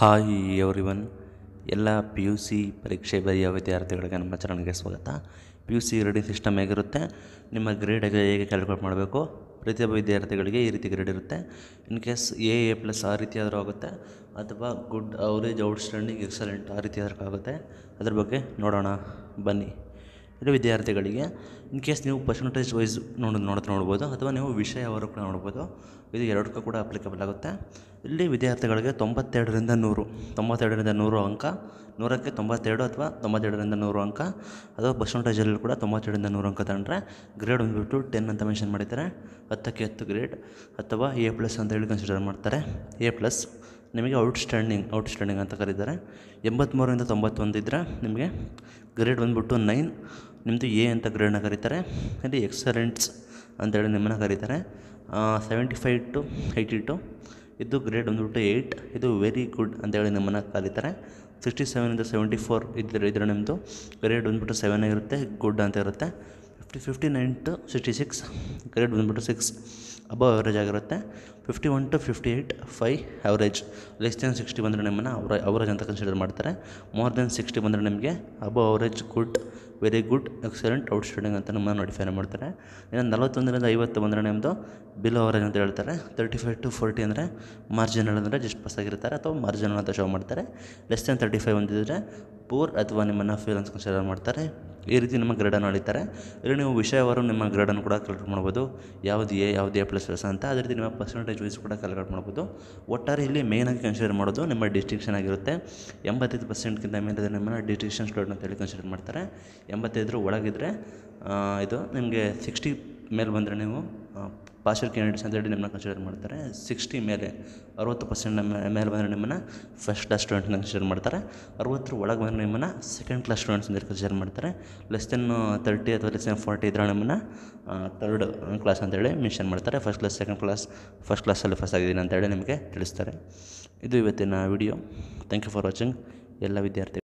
hi everyone ಎಲ್ಲ P U C ಪರೀಕ್ಷೆ ಬರೆಯೋ ವಿದ್ಯಾರ್ಥಿಗಳಿಗೆ ನಮ್ಮ ಚರಣೆಗೆ ಸ್ವಾಗತ P U C grading system ಹೇಗಿರುತ್ತೆ ನಿಮ್ಮ ಗ್ರೇಡ್ ಹೇಗೆ ಕ್ಯಾಲ್ಕುಲೇಟ್ ಮಾಡಬೇಕು ಪ್ರತಿಯೊಬ್ಬ ವಿದ್ಯಾರ್ಥಿಗಳಿಗೆ ಈ ರೀತಿ ಗ್ರೇಡ್ ಇರುತ್ತೆ in case A A plus ಆ ರೀತಿ ಆದರೂ ಆಗುತ್ತೆ ಅಥವಾ ಗುಡ್ ಅವರೇಜ್ ಔಟ್ಸ್ಟ್ಯಾಂಡಿಂಗ್ ಎಕ್ಸಲೆಂಟ್ ಆ ರೀತಿ ಆಗುತ್ತೆ ಅದ್ರ ಬಗ್ಗೆ ನೋಡೋಣ ಬನ್ನಿ ಇಲ್ಲಿ ವಿದ್ಯಾರ್ಥಿಗಳಿಗೆ ಇನ್ ಕೇಸ್ ನೀವು ಪರ್ಸೆಂಟೇಜ್ ವೈಸ್ ನೋಡೋದು ನೋಡೋದು ನೋಡ್ಬೋದು ಅಥವಾ ನೀವು ಅವರು ಕೂಡ ನೋಡ್ಬೋದು ಇದು ಎರಡಕ್ಕೂ ಕೂಡ ಅಪ್ಲಿಕಬಲ್ ಆಗುತ್ತೆ ಇಲ್ಲಿ ವಿದ್ಯಾರ್ಥಿಗಳಿಗೆ ತೊಂಬತ್ತೆರಡರಿಂದ ನೂರು ತೊಂಬತ್ತೆರಡರಿಂದ ನೂರು ಅಂಕ ನೂರಕ್ಕೆ ತೊಂಬತ್ತೆರಡು ಅಥವಾ ತೊಂಬತ್ತೆರಡರಿಂದ ನೂರು ಅಂಕ ಅಥವಾ ಪರ್ಸಂಟೇಜಲ್ಲಿ ಕೂಡ ತೊಂಬತ್ತೆರಡರಿಂದ ನೂರು ಅಂಕ ತಗೊಂಡ್ರೆ ಗ್ರೇಡ್ ಬಂದುಬಿಟ್ಟು ಟೆನ್ ಅಂತ ಮೆನ್ಷನ್ ಮಾಡಿದ್ದಾರೆ ಹತ್ತಕ್ಕೆ ಹತ್ತು ಗ್ರೇಡ್ ಅಥವಾ ಎ ಪ್ಲಸ್ ಅಂತ ಹೇಳಿ ಕನ್ಸಿಡರ್ ಮಾಡ್ತಾರೆ ಎ ಪ್ಲಸ್ ನಿಮಗೆ ಔಟ್ಸ್ಟ್ಯಾಂಡಿಂಗ್ ಔಟ್ಸ್ಟ್ಯಾಂಡಿಂಗ್ ಅಂತ ಕರೀತಾರೆ ಎಂಬತ್ತ್ಮೂರರಿಂದ ತೊಂಬತ್ತೊಂದಿದ್ದರೆ ನಿಮಗೆ ಗ್ರೇಡ್ ಬಂದುಬಿಟ್ಟು ನೈನ್ ನಿಮ್ಮದು ಎ ಅಂತ ಗ್ರೇಡ್ನ ಕರೀತಾರೆ ಅಲ್ಲಿ ಎಕ್ಸಲೆಂಟ್ಸ್ ಅಂತೇಳಿ ನಿಮ್ಮನ್ನು ಕರೀತಾರೆ seventy five to eighty two ಇದು ಗ್ರೇಡ್ ಬಂದುಬಿಟ್ಟು ಏಯ್ಟ್ ಇದು ವೆರಿ ಗುಡ್ ಅಂತೇಳಿ ನಿಮ್ಮನ್ನು ಕರೀತಾರೆ ಸಿಕ್ಸ್ಟಿ ಸೆವೆನ್ ಸೆವೆನಿಂದ ಸೆವೆಂಟಿ ಫೋರ್ ಇದ್ದರೆ ಇದ್ರೆ ನಿಮ್ಮದು ಗ್ರೇಡ್ ಬಂದುಬಿಟ್ಟು ಸೆವೆನ್ ಆಗಿರುತ್ತೆ ಗುಡ್ ಅಂತ ಇರುತ್ತೆ fifty fifty nine to sixty six grade ಬಂದುಬಿಟ್ಟು ಸಿಕ್ಸ್ ಅಬೋ ಅವರೇಜ್ ಆಗಿರುತ್ತೆ fifty one to fifty eight ಫೈ ಅವರೇಜ್ ಲೆಸ್ ದೆನ್ ಸಿಕ್ಸ್ಟಿ ಬಂದರೆ ನಿಮ್ಮನ್ನು ಅವ್ರ ಅವರೇಜ್ ಅಂತ ಕನ್ಸಿಡರ್ ಮಾಡ್ತಾರೆ ಮೋರ್ ದೆನ್ ಸಿಕ್ಸ್ಟಿ ಬಂದರೆ ನಿಮಗೆ above average good very good excellent outstanding ಅಂತ ನಮ್ಮನ್ನು ನೋಟಿಫೈ ಮಾಡ್ತಾರೆ ಇನ್ನು ನಲವತ್ತೊಂದರಿಂದ ಐವತ್ತು ಬಂದರೆ ನಿಮ್ಮದು ಬಿಲೋ ಅವರೇಜ್ ಅಂತ ಹೇಳ್ತಾರೆ ತರ್ಟಿ ಫೈವ್ ಟು ಫೋರ್ಟಿ ಅಂದರೆ ಮಾರ್ಜಿನಲ್ ಅಂದರೆ ಜಸ್ಟ್ ಪಾಸ್ ಆಗಿರ್ತಾರೆ ಅಥವಾ ಮಾರ್ಜಿನಲ್ ಅಂತ ಶೋ ಮಾಡ್ತಾರೆ ಲೆಸ್ ದೆನ್ ತರ್ಟಿ ಫೈವ್ ಅಂತಿದ್ದರೆ ಪೂರ್ ಅಥವಾ ನಿಮ್ಮನ್ನು ಫೇಲ್ ಅಂತ ಕನ್ಸಿಡರ್ ಮಾಡ್ತಾರೆ ಈ ರೀತಿ ನಿಮ್ಮ ಗ್ರೇಡನ್ನು ಹೊಡಿತಾರೆ ಇಲ್ಲಿ ನೀವು ವಿಷಯವಾರು ನಿಮ್ಮ ಗ್ರೇಡನ್ನು ಕೂಡ ಕಲೆಕ್ಟ್ ಮಾಡ್ಬೋದು ಯಾವುದು ಎ ಯಾವುದು ಎ ಪ್ಲಸ್ ಪ್ಲಸ್ ಅಂತ ಅದೇ ರೀತಿ ನಿಮ್ಮ ಪರ್ಸೆಂಟೇಜ್ ವೈಸ್ ಕೂಡ ಕ್ಯಾಲ್ಕುಲೇಟ್ ಮಾಡ್ಬೋದು ಒಟ್ಟಾರೆ ಇಲ್ಲಿ ಮೇಯ್ನಾಗಿ ಕನ್ಸಿಡರ್ ಮಾಡೋದು ನಿಮ್ಮ ಡಿಸ್ಟಿಂಕ್ಷನ್ ಆಗಿರುತ್ತೆ ಎಂಬತ್ತೈದು ಪರ್ಸೆಂಟ್ಗಿಂತ ಮೇಲೆ ನಿಮ್ಮನ್ನು ಡಿಸ್ಟಿಂಕ್ಷನ್ ಸ್ಟೂಡೆಂಟ್ ಅಂತೇಳಿ ಕನ್ಸಿಡರ್ ಮಾಡ್ತಾರೆ ಎಂಬತ್ತೈದರ ಒಳಗಿದ್ರೆ ಇದು ನಿಮಗೆ ಸಿಕ್ಸ್ಟಿ ಮೇಲೆ ಬಂದರೆ ನೀವು ಪಾಸ್ಟರ್ ಕ್ಯಾಂಡಿಡೇಟ್ಸ್ ಅಂತೇಳಿ ನಿಮ್ಮನ್ನ ಕನ್ಸಿಡರ್ ಮಾಡ್ತಾರೆ ಸಿಕ್ಸ್ಟಿ ಮೇಲೆ ಅರುವತ್ತು ಪರ್ಸೆಂಟ್ ಮೇಲೆ ಬಂದರೆ ನಿಮ್ಮನ್ನು ಫಸ್ಟ್ ಕ್ಲಾಸ್ ಅಂತ ಕನ್ಸಿಡರ್ ಮಾಡ್ತಾರೆ ಅರವತ್ತರ ಒಳಗೆ ಬಂದರೆ ನಿಮ್ಮನ್ನು ಸೆಕೆಂಡ್ ಕ್ಲಾಸ್ ಸ್ಟೂಡೆಂಟ್ಸ್ ಅಂತ ಕನ್ಸಿಡರ್ ಮಾಡ್ತಾರೆ ಲೆಸ್ ದೆನ್ ತರ್ಟಿ ಅಥವಾ ಲೆಸ್ ದೆನ್ ಫಾರ್ಟಿ ಇದ್ರೆ ನಿಮ್ಮನ್ನು ತರ್ಡ್ ಕ್ಲಾಸ್ uh, ಅಂತೇಳಿ ಮಿಷನ್ ಮಾಡ್ತಾರೆ first class second class first ಕ್ಲಾಸಲ್ಲಿ ಫಸ್ಟ್ ಆಗಿದ್ದೀನಿ ಅಂತೇಳಿ ನಿಮಗೆ ತಿಳಿಸ್ತಾರೆ ಇದು ಇವತ್ತಿನ video thank you for watching ಎಲ್ಲ ವಿದ್ಯಾರ್ಥಿಗಳು